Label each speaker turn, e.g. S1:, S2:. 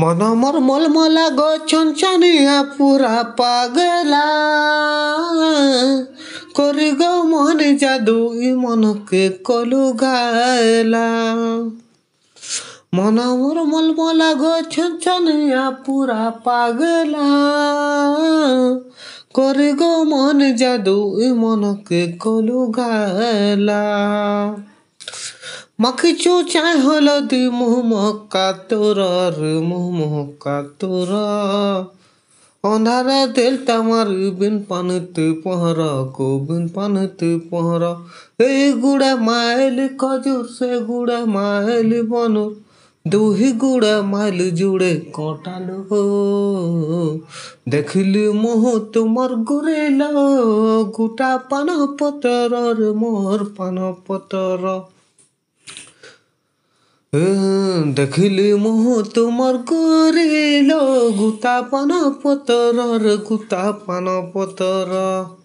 S1: মন মর মলমলা গো চঞ্চনিয়া পুরা পাগলা করি গো মন জাদু মনকে কলু গালা মন মর মলমলা গো চঞ্চনিয়া পুরা পাগলা করি গো মন জাদু মনকে কলু গালা মখচু চাই হলদি মুহ মহকা তোর মুহ মহকা তোর অন্ধারে দিল তামার বিন পানতে পহর কো বিন পানতে পহর এই গুড়া মাইল খজুর সে গুড়া মাইল বনুর দুহি গুড়া মাইল জুড়ে কটালো দেখিলি মোহ তোমার গুরেল গোটা পান পতর মোর পান পতর देखिल मोह तुमर कुरिलो गुता पतरर गुता पतरर